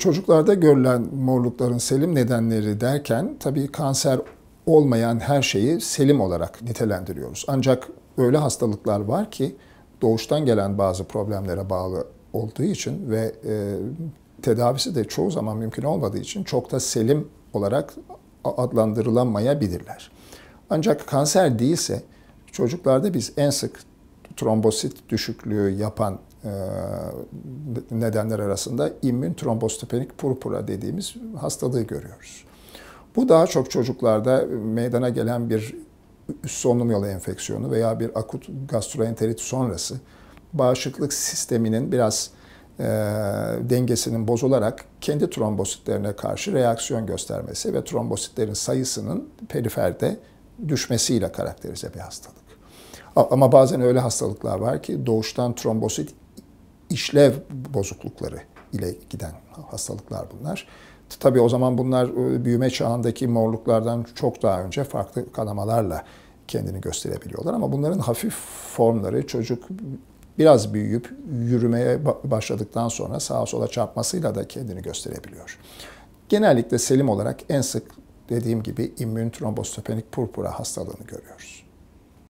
Çocuklarda görülen morlukların selim nedenleri derken tabii kanser olmayan her şeyi selim olarak nitelendiriyoruz. Ancak öyle hastalıklar var ki doğuştan gelen bazı problemlere bağlı olduğu için ve e, tedavisi de çoğu zaman mümkün olmadığı için çok da selim olarak adlandırılamayabilirler. Ancak kanser değilse çocuklarda biz en sık trombosit düşüklüğü yapan e, nedenler arasında immün trombositopenik purpura dediğimiz hastalığı görüyoruz. Bu daha çok çocuklarda meydana gelen bir üst solunum yolu enfeksiyonu veya bir akut gastroenterit sonrası bağışıklık sisteminin biraz e, dengesinin bozularak kendi trombositlerine karşı reaksiyon göstermesi ve trombositlerin sayısının periferde düşmesiyle karakterize bir hastalık. Ama bazen öyle hastalıklar var ki doğuştan trombosit işlev bozuklukları ile giden hastalıklar bunlar. Tabii o zaman bunlar e, büyüme çağındaki morluklardan çok daha önce farklı kanamalarla kendini gösterebiliyorlar ama bunların hafif formları çocuk biraz büyüyüp yürümeye başladıktan sonra sağa sola çarpmasıyla da kendini gösterebiliyor. Genellikle selim olarak en sık dediğim gibi immün trombositopenik purpura hastalığını görüyoruz.